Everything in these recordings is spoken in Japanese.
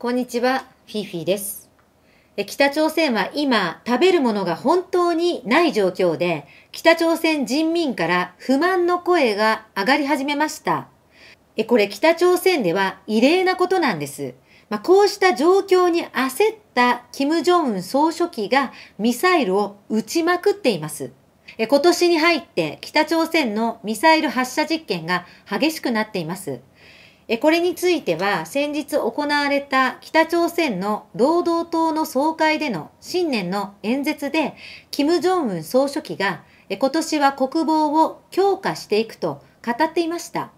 こんにちは、フィーフィーです。北朝鮮は今、食べるものが本当にない状況で、北朝鮮人民から不満の声が上がり始めました。え、これ北朝鮮では異例なことなんです。まあ、こうした状況に焦った金正恩総書記がミサイルを撃ちまくっています。え、今年に入って北朝鮮のミサイル発射実験が激しくなっています。これについては先日行われた北朝鮮の労働党の総会での新年の演説で、金正恩総書記が今年は国防を強化していくと語っていました。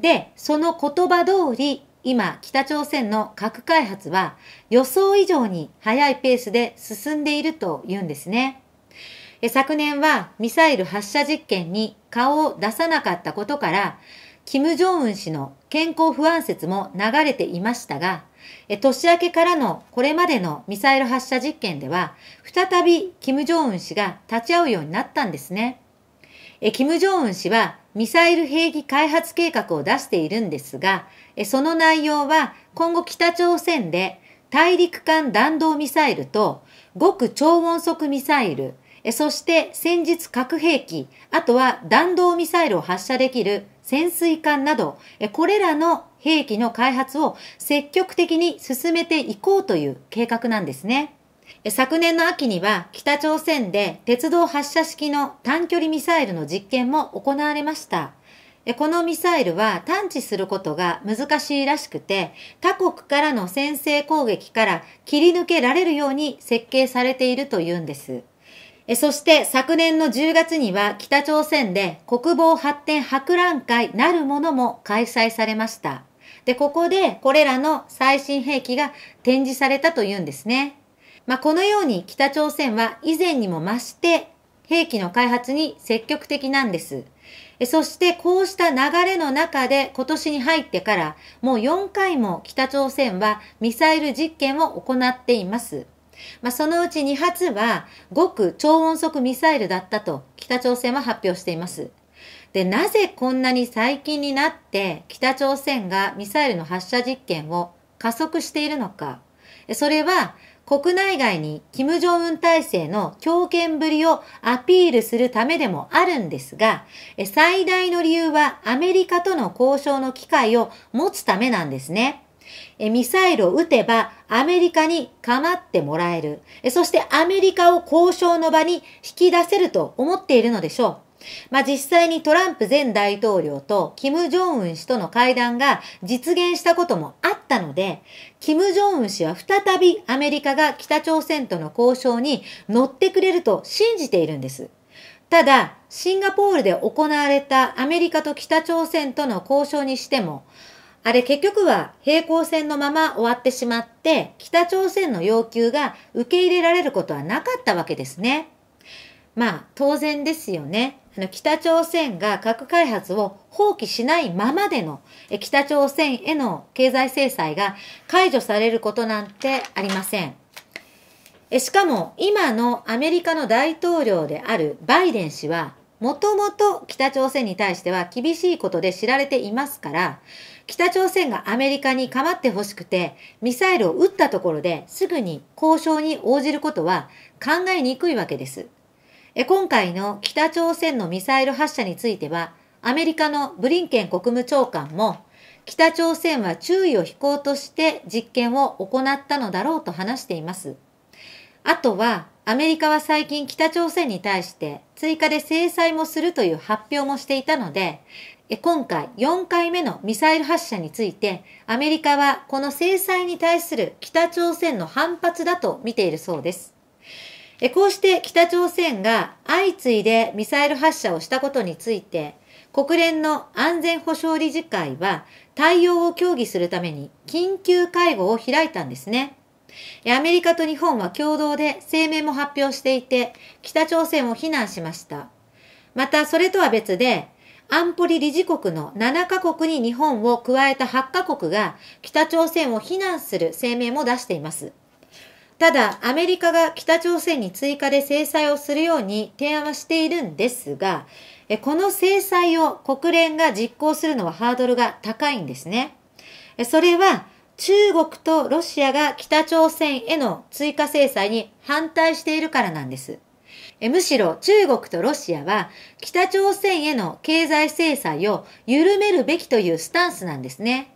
で、その言葉通り、今、北朝鮮の核開発は予想以上に速いペースで進んでいるというんですね。昨年はミサイル発射実験に顔を出さなかったことから、金正恩氏の健康不安説も流れていましたが、年明けからのこれまでのミサイル発射実験では、再び金正恩氏が立ち会うようになったんですね。金正恩氏はミサイル兵器開発計画を出しているんですが、その内容は今後北朝鮮で大陸間弾道ミサイルと極超音速ミサイル、そして戦術核兵器、あとは弾道ミサイルを発射できる潜水艦など、これらの兵器の開発を積極的に進めていこうという計画なんですね。昨年の秋には北朝鮮で鉄道発射式の短距離ミサイルの実験も行われました。このミサイルは探知することが難しいらしくて、他国からの先制攻撃から切り抜けられるように設計されているというんです。そして昨年の10月には北朝鮮で国防発展博覧会なるものも開催されました。で、ここでこれらの最新兵器が展示されたというんですね。まあ、このように北朝鮮は以前にも増して兵器の開発に積極的なんです。そしてこうした流れの中で今年に入ってからもう4回も北朝鮮はミサイル実験を行っています。まあ、そのうち2発は極超音速ミサイルだったと北朝鮮は発表しています。で、なぜこんなに最近になって北朝鮮がミサイルの発射実験を加速しているのか。それは国内外に金正恩体制の強権ぶりをアピールするためでもあるんですが、最大の理由はアメリカとの交渉の機会を持つためなんですね。ミサイルを撃てばアメリカに構ってもらえる。そしてアメリカを交渉の場に引き出せると思っているのでしょう。まあ、実際にトランプ前大統領とキム・ジョンウン氏との会談が実現したこともあったので、キム・ジョンウン氏は再びアメリカが北朝鮮との交渉に乗ってくれると信じているんです。ただ、シンガポールで行われたアメリカと北朝鮮との交渉にしても、あれ結局は平行線のまま終わってしまって、北朝鮮の要求が受け入れられることはなかったわけですね。まあ当然ですよね。あの北朝鮮が核開発を放棄しないままでの北朝鮮への経済制裁が解除されることなんてありません。しかも今のアメリカの大統領であるバイデン氏はもともと北朝鮮に対しては厳しいことで知られていますから北朝鮮がアメリカに構ってほしくて、ミサイルを撃ったところですぐに交渉に応じることは考えにくいわけです。今回の北朝鮮のミサイル発射については、アメリカのブリンケン国務長官も、北朝鮮は注意を引こうとして実験を行ったのだろうと話しています。あとは、アメリカは最近北朝鮮に対して追加で制裁もするという発表もしていたので、今回4回目のミサイル発射について、アメリカはこの制裁に対する北朝鮮の反発だと見ているそうです。こうして北朝鮮が相次いでミサイル発射をしたことについて、国連の安全保障理事会は対応を協議するために緊急会合を開いたんですね。アメリカと日本は共同で声明も発表していて、北朝鮮を非難しました。また、それとは別で、安保理理事国の7カ国に日本を加えた8カ国が北朝鮮を非難する声明も出しています。ただ、アメリカが北朝鮮に追加で制裁をするように提案はしているんですが、この制裁を国連が実行するのはハードルが高いんですね。それは、中国とロシアが北朝鮮への追加制裁に反対しているからなんです。むしろ中国とロシアは北朝鮮への経済制裁を緩めるべきというスタンスなんですね。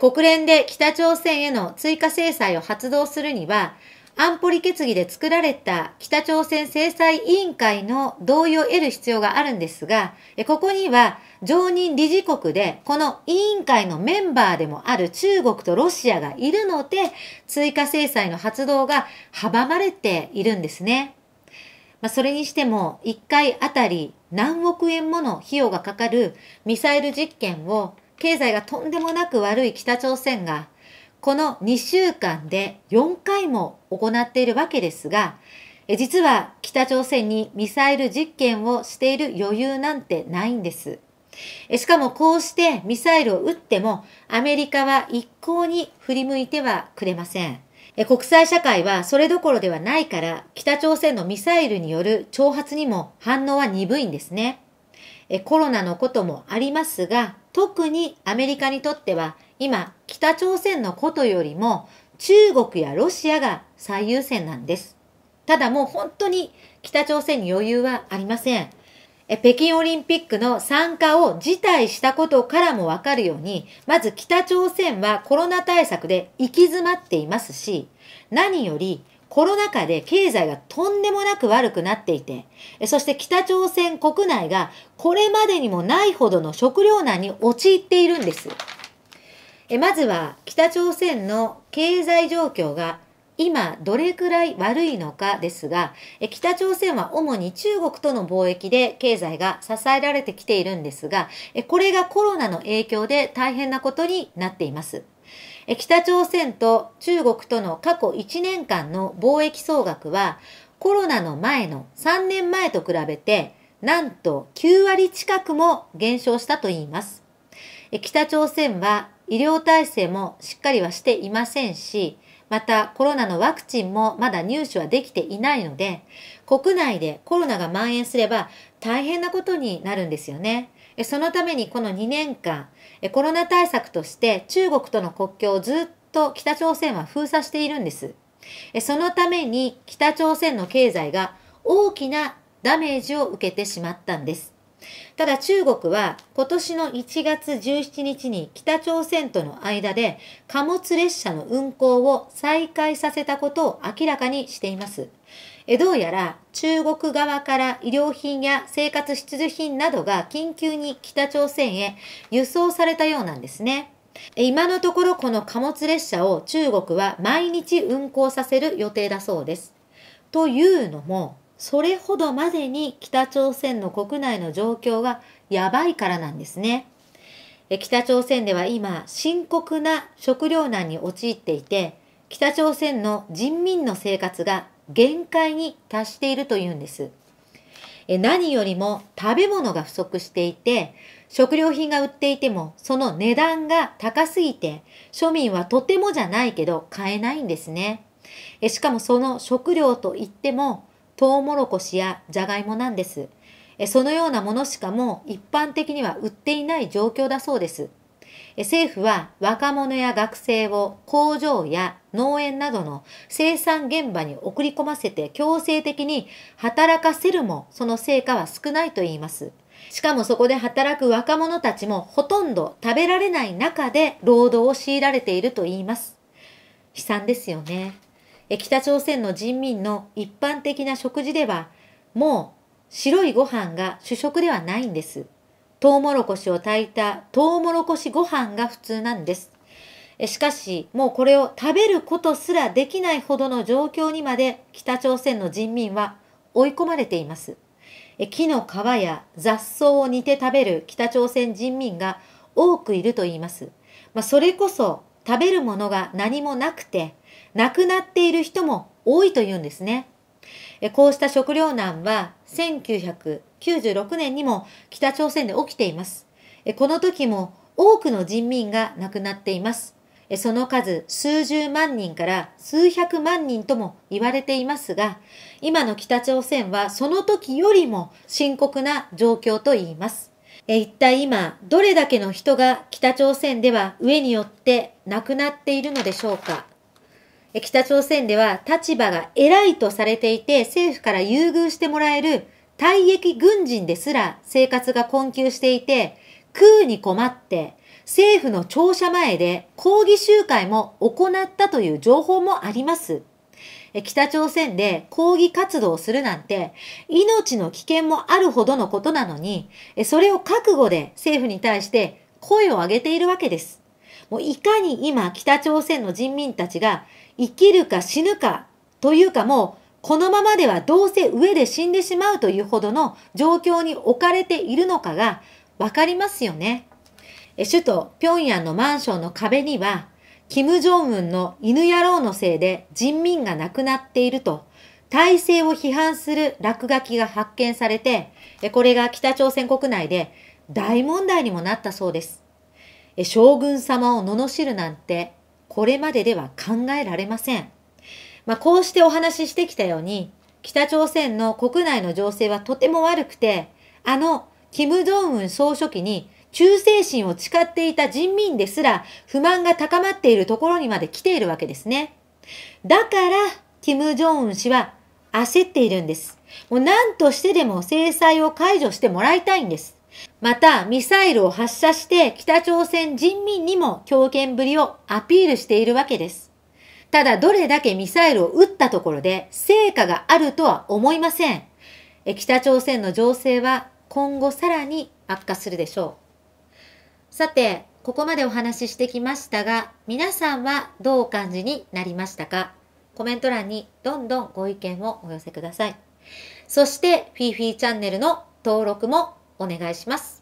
国連で北朝鮮への追加制裁を発動するには、安保理決議で作られた北朝鮮制裁委員会の同意を得る必要があるんですが、ここには常任理事国でこの委員会のメンバーでもある中国とロシアがいるので、追加制裁の発動が阻まれているんですね。まあ、それにしても1回あたり何億円もの費用がかかるミサイル実験を経済がとんでもなく悪い北朝鮮がこの2週間で4回も行っているわけですが、実は北朝鮮にミサイル実験をしている余裕なんてないんです。しかもこうしてミサイルを撃ってもアメリカは一向に振り向いてはくれません。国際社会はそれどころではないから、北朝鮮のミサイルによる挑発にも反応は鈍いんですね。コロナのこともありますが、特にアメリカにとっては、今、北朝鮮のことよりも、中国やロシアが最優先なんです。ただもう本当に北朝鮮に余裕はありません。北京オリンピックの参加を辞退したことからもわかるように、まず北朝鮮はコロナ対策で行き詰まっていますし、何よりコロナ禍で経済がとんでもなく悪くなっていて、そして北朝鮮国内がこれまでにもないほどの食糧難に陥っているんです。まずは北朝鮮の経済状況が今どれくらい悪いのかですが、北朝鮮は主に中国との貿易で経済が支えられてきているんですが、これがコロナの影響で大変なことになっています。北朝鮮と中国との過去1年間の貿易総額は、コロナの前の3年前と比べて、なんと9割近くも減少したといいます。北朝鮮は医療体制もしっかりはしていませんし、またコロナのワクチンもまだ入手はできていないので、国内でコロナが蔓延すれば大変なことになるんですよね。そのためにこの2年間、コロナ対策として中国との国境をずっと北朝鮮は封鎖しているんです。そのために北朝鮮の経済が大きなダメージを受けてしまったんです。ただ中国は今年の1月17日に北朝鮮との間で貨物列車の運行を再開させたことを明らかにしています。えどうやら中国側から医療品や生活必需品などが緊急に北朝鮮へ輸送されたようなんですね。今のところこの貨物列車を中国は毎日運行させる予定だそうです。というのもそれほどまでに北朝鮮の国内の状況がやばいからなんですね。北朝鮮では今深刻な食糧難に陥っていて、北朝鮮の人民の生活が限界に達しているというんです。何よりも食べ物が不足していて、食料品が売っていてもその値段が高すぎて、庶民はとてもじゃないけど買えないんですね。しかもその食料といってもトウモロコシやジャガイモなんです。そのようなものしかもう一般的には売っていない状況だそうです。政府は若者や学生を工場や農園などの生産現場に送り込ませて強制的に働かせるもその成果は少ないと言います。しかもそこで働く若者たちもほとんど食べられない中で労働を強いられていると言います。悲惨ですよね。北朝鮮の人民の一般的な食事では、もう白いご飯が主食ではないんです。トウモロコシを炊いたトウモロコシご飯が普通なんです。しかし、もうこれを食べることすらできないほどの状況にまで北朝鮮の人民は追い込まれています。木の皮や雑草を煮て食べる北朝鮮人民が多くいると言います。まあ、それこそ食べるものが何もなくて、亡くなっている人も多いというんですね。こうした食糧難は1996年にも北朝鮮で起きています。この時も多くの人民が亡くなっています。その数数十万人から数百万人とも言われていますが、今の北朝鮮はその時よりも深刻な状況と言います。一体今、どれだけの人が北朝鮮では上によって亡くなっているのでしょうか北朝鮮では立場が偉いとされていて政府から優遇してもらえる退役軍人ですら生活が困窮していて、空に困って政府の庁舎前で抗議集会も行ったという情報もあります。北朝鮮で抗議活動をするなんて命の危険もあるほどのことなのに、それを覚悟で政府に対して声を上げているわけです。もういかに今北朝鮮の人民たちが生きるか死ぬかというかもうこのままではどうせ上で死んでしまうというほどの状況に置かれているのかがわかりますよね。首都平壌のマンションの壁には、金正恩の犬野郎のせいで人民が亡くなっていると、体制を批判する落書きが発見されて、これが北朝鮮国内で大問題にもなったそうです。将軍様を罵るなんてこれまででは考えられません。まあ、こうしてお話ししてきたように、北朝鮮の国内の情勢はとても悪くて、あの、金正恩総書記に忠誠心を誓っていた人民ですら不満が高まっているところにまで来ているわけですね。だから、金正恩氏は焦っているんです。もう何としてでも制裁を解除してもらいたいんです。また、ミサイルを発射して北朝鮮人民にも強権ぶりをアピールしているわけです。ただ、どれだけミサイルを撃ったところで成果があるとは思いません。北朝鮮の情勢は今後さらに悪化するでしょう。さて、ここまでお話ししてきましたが、皆さんはどうお感じになりましたかコメント欄にどんどんご意見をお寄せください。そして、フィーフィーチャンネルの登録もお願いします。